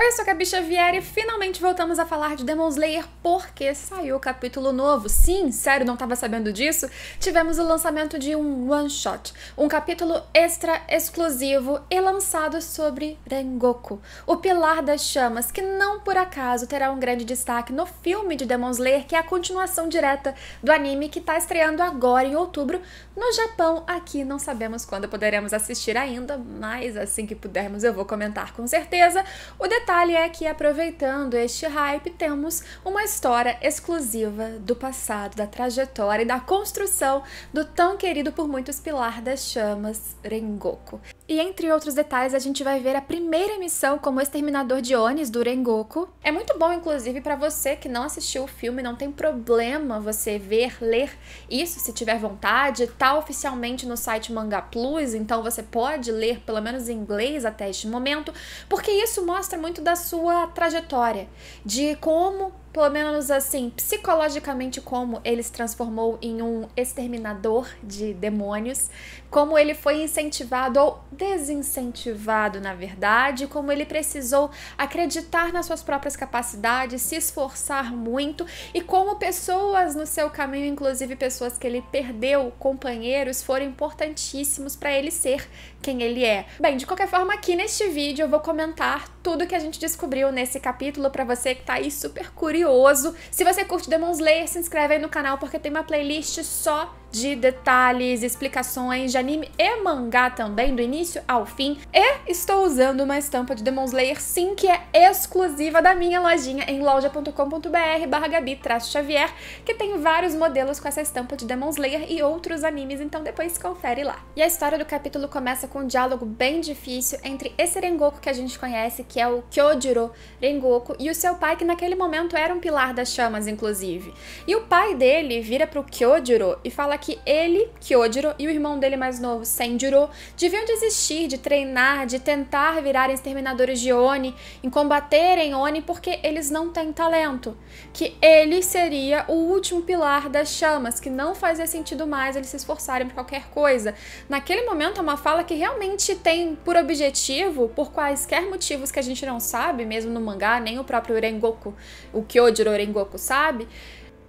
Oi, eu sou a Bicha Vieira e finalmente voltamos a falar de Demon Slayer porque saiu o capítulo novo. Sim, sério, não estava sabendo disso? Tivemos o lançamento de um one-shot, um capítulo extra exclusivo e lançado sobre Rengoku, o Pilar das Chamas, que não por acaso terá um grande destaque no filme de Demon Slayer, que é a continuação direta do anime que está estreando agora em outubro no Japão. Aqui não sabemos quando poderemos assistir ainda, mas assim que pudermos eu vou comentar com certeza. O detalhe é que, aproveitando este hype, temos uma história exclusiva do passado, da trajetória e da construção do tão querido por muitos pilar das chamas, Rengoku. E entre outros detalhes, a gente vai ver a primeira missão como exterminador de Onis do Rengoku. É muito bom, inclusive, para você que não assistiu o filme, não tem problema você ver, ler isso se tiver vontade. Tá oficialmente no site Manga Plus, então você pode ler pelo menos em inglês até este momento, porque isso mostra muito muito da sua trajetória, de como pelo menos assim, psicologicamente, como ele se transformou em um exterminador de demônios, como ele foi incentivado ou desincentivado, na verdade, como ele precisou acreditar nas suas próprias capacidades, se esforçar muito e como pessoas no seu caminho, inclusive pessoas que ele perdeu, companheiros, foram importantíssimos para ele ser quem ele é. Bem, de qualquer forma, aqui neste vídeo eu vou comentar tudo que a gente descobriu nesse capítulo para você que tá aí super curioso curioso. Se você curte Demon Slayer, se inscreve aí no canal porque tem uma playlist só de detalhes, explicações de anime e mangá também, do início ao fim. E estou usando uma estampa de Demon Slayer sim, que é exclusiva da minha lojinha em loja.com.br barra Gabi-Xavier, que tem vários modelos com essa estampa de Demon Slayer e outros animes, então depois confere lá. E a história do capítulo começa com um diálogo bem difícil entre esse Rengoku que a gente conhece, que é o Kyojiro Rengoku, e o seu pai, que naquele momento era um pilar das chamas, inclusive. E o pai dele vira pro Kyojiro e fala que ele, Kyojiro, e o irmão dele mais novo, Senjuro, deviam desistir de treinar, de tentar virarem exterminadores de Oni, em combaterem Oni porque eles não têm talento. Que ele seria o último pilar das chamas, que não fazia sentido mais eles se esforçarem por qualquer coisa. Naquele momento é uma fala que realmente tem por objetivo, por quaisquer motivos que a gente não sabe, mesmo no mangá, nem o próprio Rengoku, o Kyojiro Rengoku sabe,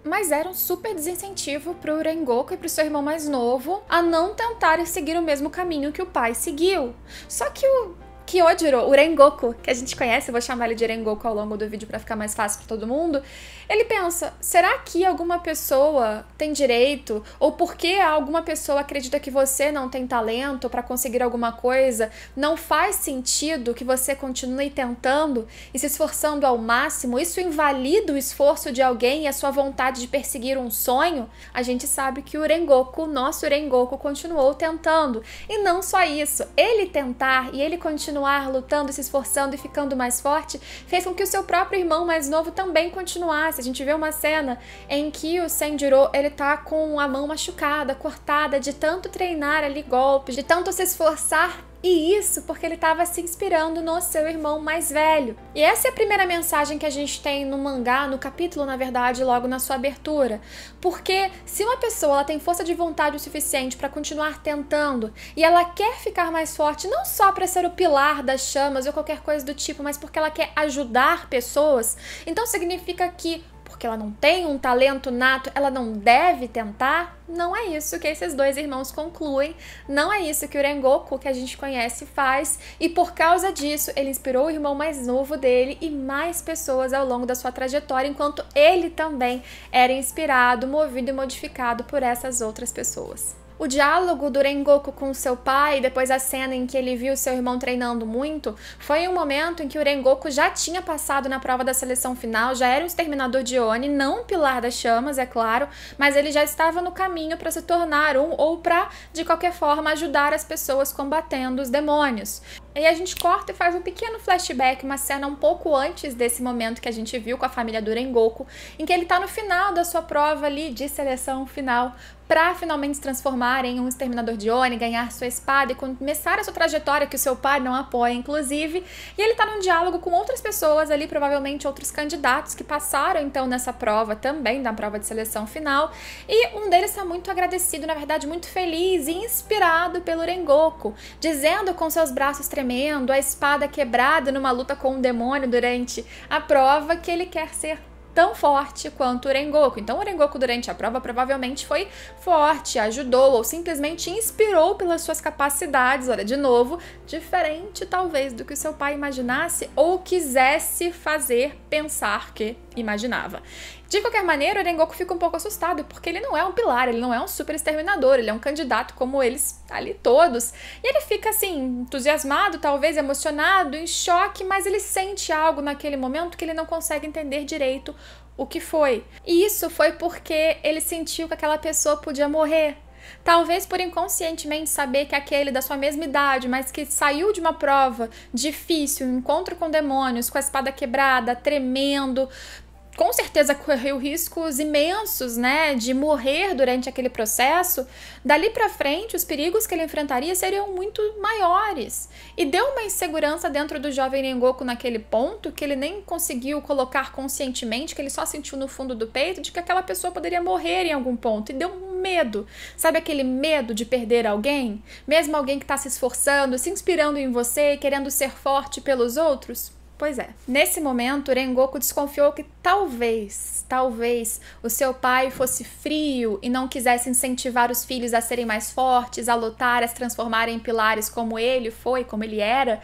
mas era um super desincentivo pro Rengoku e pro seu irmão mais novo a não tentarem seguir o mesmo caminho que o pai seguiu. Só que o Kyojiro, o Rengoku, que a gente conhece, eu vou chamar ele de Rengoku ao longo do vídeo para ficar mais fácil para todo mundo, ele pensa: será que alguma pessoa tem direito? Ou por que alguma pessoa acredita que você não tem talento para conseguir alguma coisa? Não faz sentido que você continue tentando e se esforçando ao máximo? Isso invalida o esforço de alguém e a sua vontade de perseguir um sonho? A gente sabe que o Rengoku, nosso Rengoku, continuou tentando. E não só isso, ele tentar e ele continuar continuar lutando, se esforçando e ficando mais forte, fez com que o seu próprio irmão mais novo também continuasse. A gente vê uma cena em que o Senjiro, ele tá com a mão machucada, cortada, de tanto treinar ali golpes, de tanto se esforçar e isso porque ele estava se inspirando no seu irmão mais velho. E essa é a primeira mensagem que a gente tem no mangá, no capítulo, na verdade, logo na sua abertura. Porque se uma pessoa tem força de vontade o suficiente para continuar tentando e ela quer ficar mais forte, não só para ser o pilar das chamas ou qualquer coisa do tipo, mas porque ela quer ajudar pessoas, então significa que porque ela não tem um talento nato, ela não deve tentar? Não é isso que esses dois irmãos concluem, não é isso que o Rengoku, que a gente conhece, faz, e por causa disso, ele inspirou o irmão mais novo dele e mais pessoas ao longo da sua trajetória, enquanto ele também era inspirado, movido e modificado por essas outras pessoas. O diálogo do Rengoku com seu pai, depois a cena em que ele viu seu irmão treinando muito, foi um momento em que o Rengoku já tinha passado na prova da seleção final, já era um exterminador de Oni, não um pilar das chamas, é claro, mas ele já estava no caminho para se tornar um ou para, de qualquer forma, ajudar as pessoas combatendo os demônios. E a gente corta e faz um pequeno flashback, uma cena um pouco antes desse momento que a gente viu com a família do Rengoku, em que ele está no final da sua prova ali de seleção final, para finalmente se transformar em um exterminador de Oni, ganhar sua espada e começar a sua trajetória que o seu pai não apoia, inclusive. E ele tá num diálogo com outras pessoas ali, provavelmente outros candidatos que passaram então nessa prova também, da prova de seleção final. E um deles está muito agradecido, na verdade, muito feliz e inspirado pelo Rengoku, dizendo com seus braços tremendo, a espada quebrada numa luta com um demônio durante a prova que ele quer ser tão forte quanto o Rengoku. Então, o Rengoku, durante a prova, provavelmente foi forte, ajudou ou simplesmente inspirou pelas suas capacidades. Olha, de novo, diferente talvez do que o seu pai imaginasse ou quisesse fazer pensar que imaginava. De qualquer maneira, o Rengoku fica um pouco assustado, porque ele não é um pilar, ele não é um super exterminador, ele é um candidato como eles ali todos. E ele fica assim, entusiasmado, talvez emocionado, em choque, mas ele sente algo naquele momento que ele não consegue entender direito o que foi. E isso foi porque ele sentiu que aquela pessoa podia morrer. Talvez por inconscientemente saber que aquele da sua mesma idade, mas que saiu de uma prova difícil, um encontro com demônios, com a espada quebrada, tremendo, com certeza correu riscos imensos, né, de morrer durante aquele processo. Dali para frente, os perigos que ele enfrentaria seriam muito maiores. E deu uma insegurança dentro do jovem Rengoku naquele ponto que ele nem conseguiu colocar conscientemente, que ele só sentiu no fundo do peito de que aquela pessoa poderia morrer em algum ponto. E deu um medo. Sabe aquele medo de perder alguém? Mesmo alguém que está se esforçando, se inspirando em você, querendo ser forte pelos outros? Pois é. Nesse momento, Rengoku desconfiou que talvez, talvez o seu pai fosse frio e não quisesse incentivar os filhos a serem mais fortes, a lutar, a se transformarem em pilares como ele foi, como ele era,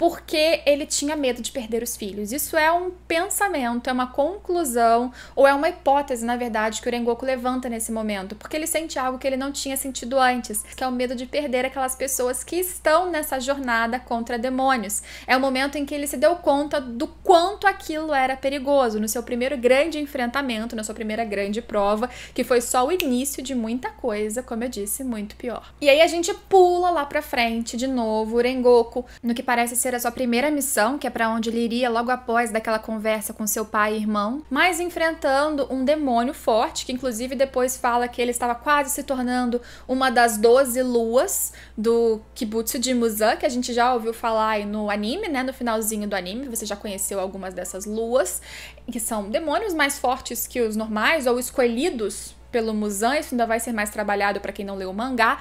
porque ele tinha medo de perder os filhos. Isso é um pensamento, é uma conclusão, ou é uma hipótese, na verdade, que o Rengoku levanta nesse momento, porque ele sente algo que ele não tinha sentido antes, que é o medo de perder aquelas pessoas que estão nessa jornada contra demônios. É o momento em que ele se deu conta do quanto aquilo era perigoso, no seu primeiro grande enfrentamento, na sua primeira grande prova, que foi só o início de muita coisa, como eu disse, muito pior. E aí a gente pula lá pra frente de novo, o Rengoku, no que parece ser ser a sua primeira missão, que é para onde ele iria logo após daquela conversa com seu pai e irmão, mas enfrentando um demônio forte, que inclusive depois fala que ele estava quase se tornando uma das 12 luas do Kibutsu de Musan, que a gente já ouviu falar no anime, né, no finalzinho do anime, você já conheceu algumas dessas luas, que são demônios mais fortes que os normais ou escolhidos pelo Musan, isso ainda vai ser mais trabalhado para quem não leu o mangá.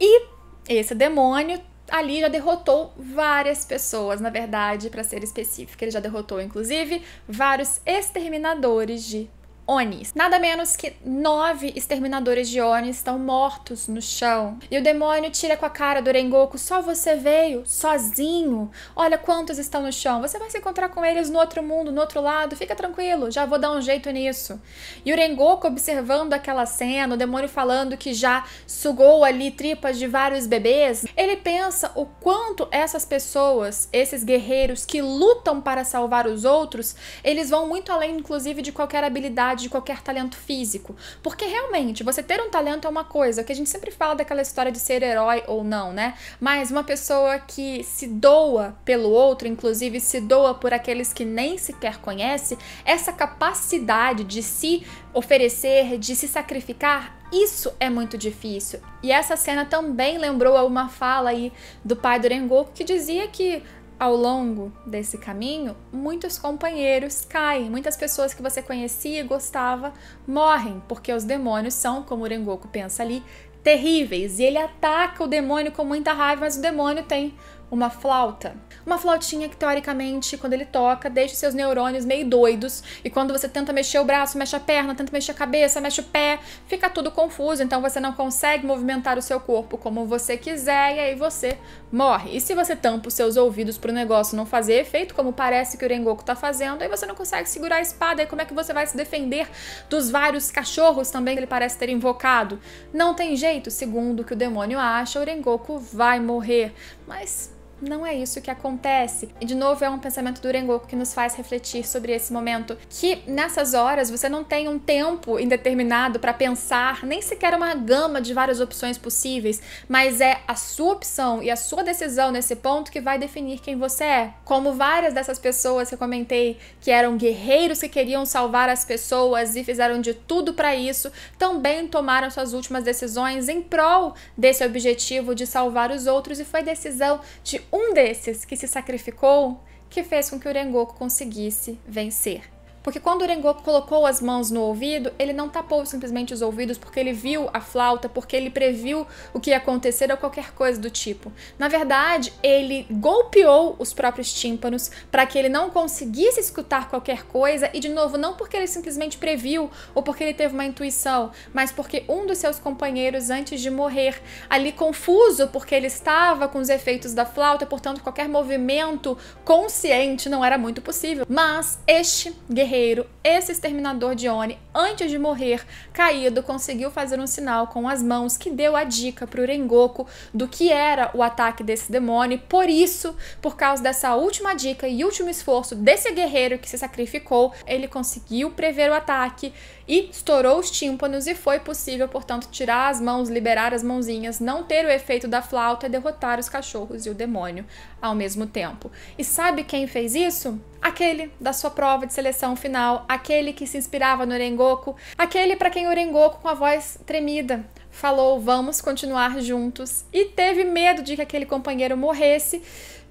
E esse demônio ali já derrotou várias pessoas, na verdade, para ser específica. Ele já derrotou, inclusive, vários exterminadores de Onis. Nada menos que nove exterminadores de Onis estão mortos no chão. E o demônio tira com a cara do Rengoku: só você veio, sozinho. Olha quantos estão no chão. Você vai se encontrar com eles no outro mundo, no outro lado. Fica tranquilo, já vou dar um jeito nisso. E o Rengoku observando aquela cena, o demônio falando que já sugou ali tripas de vários bebês. Ele pensa o quanto essas pessoas, esses guerreiros que lutam para salvar os outros, eles vão muito além, inclusive, de qualquer habilidade habilidade, de qualquer talento físico. Porque realmente, você ter um talento é uma coisa, que a gente sempre fala daquela história de ser herói ou não, né? Mas uma pessoa que se doa pelo outro, inclusive se doa por aqueles que nem sequer conhece, essa capacidade de se oferecer, de se sacrificar, isso é muito difícil. E essa cena também lembrou a uma fala aí do pai do Rengoku que dizia que ao longo desse caminho, muitos companheiros caem, muitas pessoas que você conhecia e gostava morrem, porque os demônios são, como o Rengoku pensa ali, terríveis. E ele ataca o demônio com muita raiva, mas o demônio tem uma flauta. Uma flautinha que, teoricamente, quando ele toca, deixa seus neurônios meio doidos. E quando você tenta mexer o braço, mexe a perna, tenta mexer a cabeça, mexe o pé, fica tudo confuso. Então você não consegue movimentar o seu corpo como você quiser e aí você morre. E se você tampa os seus ouvidos para o negócio não fazer efeito, como parece que o Rengoku está fazendo, aí você não consegue segurar a espada. E como é que você vai se defender dos vários cachorros também que ele parece ter invocado? Não tem jeito, segundo o que o demônio acha, o Rengoku vai morrer. Mas não é isso que acontece. E de novo, é um pensamento do Rengoku que nos faz refletir sobre esse momento. Que nessas horas você não tem um tempo indeterminado para pensar, nem sequer uma gama de várias opções possíveis, mas é a sua opção e a sua decisão nesse ponto que vai definir quem você é. Como várias dessas pessoas que eu comentei que eram guerreiros que queriam salvar as pessoas e fizeram de tudo para isso, também tomaram suas últimas decisões em prol desse objetivo de salvar os outros e foi decisão de um desses que se sacrificou que fez com que o Rengoku conseguisse vencer. Porque quando o Rengoku colocou as mãos no ouvido, ele não tapou simplesmente os ouvidos porque ele viu a flauta, porque ele previu o que ia acontecer ou qualquer coisa do tipo. Na verdade, ele golpeou os próprios tímpanos para que ele não conseguisse escutar qualquer coisa, e de novo, não porque ele simplesmente previu ou porque ele teve uma intuição, mas porque um dos seus companheiros, antes de morrer, ali confuso porque ele estava com os efeitos da flauta, portanto, qualquer movimento consciente não era muito possível. Mas este guerreiro guerreiro, esse exterminador de Oni, antes de morrer, caído, conseguiu fazer um sinal com as mãos que deu a dica para o Rengoku do que era o ataque desse demônio. Por isso, por causa dessa última dica e último esforço desse guerreiro que se sacrificou, ele conseguiu prever o ataque e estourou os tímpanos e foi possível, portanto, tirar as mãos, liberar as mãozinhas, não ter o efeito da flauta e derrotar os cachorros e o demônio ao mesmo tempo. E sabe quem fez isso? Aquele da sua prova de seleção final, aquele que se inspirava no Orengoku, aquele para quem o Orengoku com a voz tremida falou: "Vamos continuar juntos" e teve medo de que aquele companheiro morresse,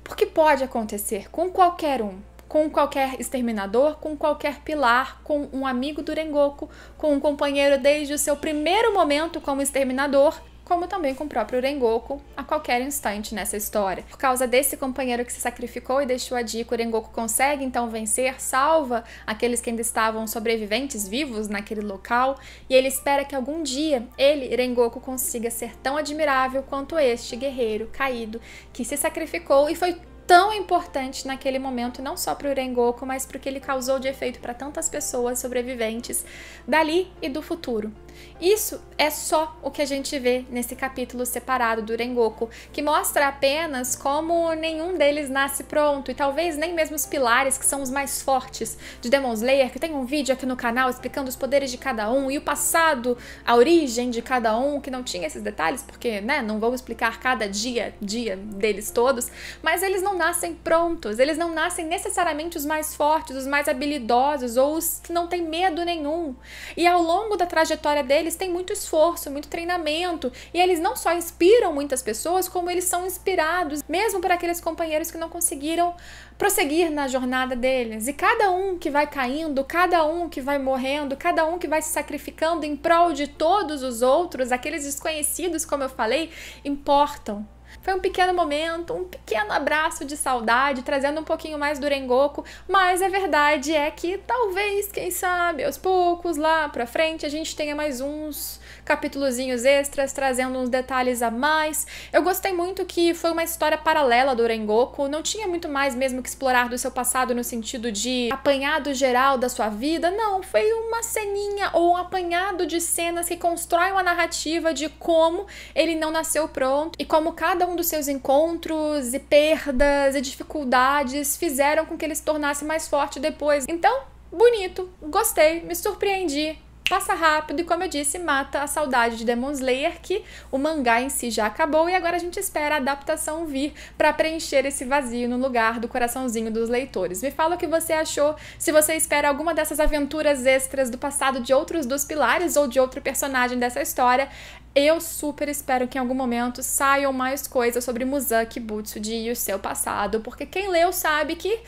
porque pode acontecer com qualquer um com qualquer exterminador, com qualquer pilar, com um amigo do Rengoku, com um companheiro desde o seu primeiro momento como exterminador, como também com o próprio Rengoku a qualquer instante nessa história. Por causa desse companheiro que se sacrificou e deixou a dica, o Rengoku consegue então vencer, salva aqueles que ainda estavam sobreviventes vivos naquele local, e ele espera que algum dia ele, Rengoku, consiga ser tão admirável quanto este guerreiro caído que se sacrificou e foi tão importante naquele momento, não só para o Rengoku, mas para o que ele causou de efeito para tantas pessoas sobreviventes dali e do futuro. Isso é só o que a gente vê nesse capítulo separado do Rengoku, que mostra apenas como nenhum deles nasce pronto e talvez nem mesmo os pilares que são os mais fortes de Demon Slayer, que tem um vídeo aqui no canal explicando os poderes de cada um e o passado, a origem de cada um, que não tinha esses detalhes porque, né, não vou explicar cada dia, dia deles todos, mas eles não nascem prontos, eles não nascem necessariamente os mais fortes, os mais habilidosos ou os que não têm medo nenhum. E ao longo da trajetória deles tem muito esforço, muito treinamento, e eles não só inspiram muitas pessoas, como eles são inspirados mesmo por aqueles companheiros que não conseguiram prosseguir na jornada deles. E cada um que vai caindo, cada um que vai morrendo, cada um que vai se sacrificando em prol de todos os outros, aqueles desconhecidos, como eu falei, importam. Foi um pequeno momento, um pequeno abraço de saudade, trazendo um pouquinho mais do Rengoku, mas a verdade é que talvez, quem sabe, aos poucos lá pra frente a gente tenha mais uns capítulozinhos extras, trazendo uns detalhes a mais. Eu gostei muito que foi uma história paralela do Rengoku, não tinha muito mais mesmo que explorar do seu passado no sentido de apanhado geral da sua vida, não, foi uma ceninha ou um apanhado de cenas que constrói uma narrativa de como ele não nasceu pronto e como cada um dos seus encontros e perdas e dificuldades fizeram com que ele se tornasse mais forte depois. Então, bonito, gostei, me surpreendi, passa rápido e, como eu disse, mata a saudade de Demon Slayer, que o mangá em si já acabou e agora a gente espera a adaptação vir para preencher esse vazio no lugar do coraçãozinho dos leitores. Me fala o que você achou, se você espera alguma dessas aventuras extras do passado de outros dos pilares ou de outro personagem dessa história. Eu super espero que em algum momento saiam mais coisas sobre Musan Kibutsuji e o seu passado, porque quem leu sabe que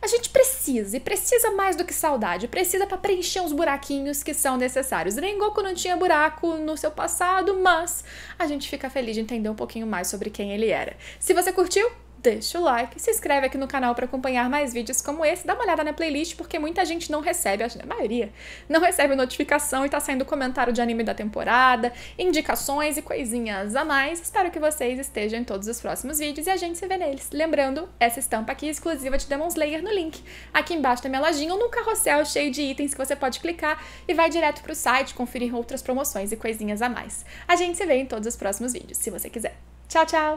a gente precisa, e precisa mais do que saudade, precisa para preencher os buraquinhos que são necessários. Rengoku não tinha buraco no seu passado, mas a gente fica feliz de entender um pouquinho mais sobre quem ele era. Se você curtiu, deixa o like, se inscreve aqui no canal para acompanhar mais vídeos como esse, dá uma olhada na playlist porque muita gente não recebe, a maioria, não recebe notificação e tá saindo comentário de anime da temporada, indicações e coisinhas a mais. Espero que vocês estejam em todos os próximos vídeos e a gente se vê neles. Lembrando, essa estampa aqui é exclusiva de Demon Slayer no link. Aqui embaixo tem minha lojinha ou num carrossel cheio de itens que você pode clicar e vai direto pro site conferir outras promoções e coisinhas a mais. A gente se vê em todos os próximos vídeos, se você quiser. Tchau, tchau!